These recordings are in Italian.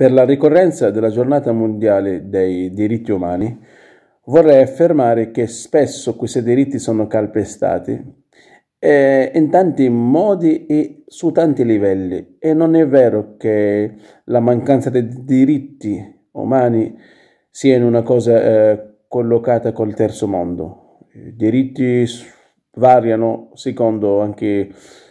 Per la ricorrenza della giornata mondiale dei diritti umani vorrei affermare che spesso questi diritti sono calpestati eh, in tanti modi e su tanti livelli e non è vero che la mancanza di diritti umani sia in una cosa eh, collocata col terzo mondo. I diritti variano secondo anche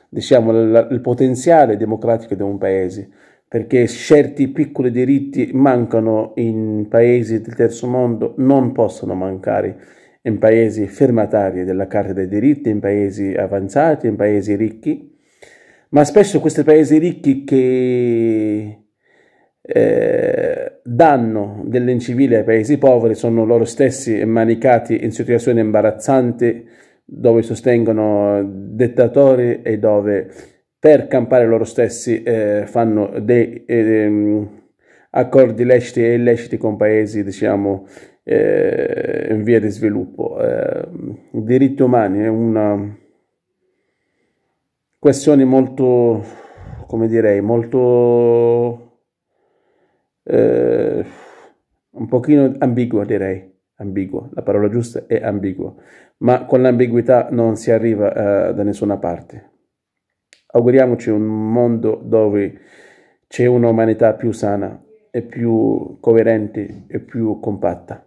diciamo, il potenziale democratico di un paese perché certi piccoli diritti mancano in paesi del terzo mondo, non possono mancare in paesi firmatari della Carta dei diritti, in paesi avanzati, in paesi ricchi, ma spesso questi paesi ricchi che eh, danno dell'incivile ai paesi poveri sono loro stessi manicati in situazioni imbarazzanti dove sostengono dittatori e dove per campare loro stessi eh, fanno dei eh, accordi leciti e illeciti con paesi diciamo eh, in via di sviluppo. Eh, diritti umani è una questione molto, come direi, molto eh, un pochino ambigua direi, ambigua, la parola giusta è ambigua, ma con l'ambiguità non si arriva eh, da nessuna parte. Auguriamoci un mondo dove c'è un'umanità più sana e più coerente e più compatta.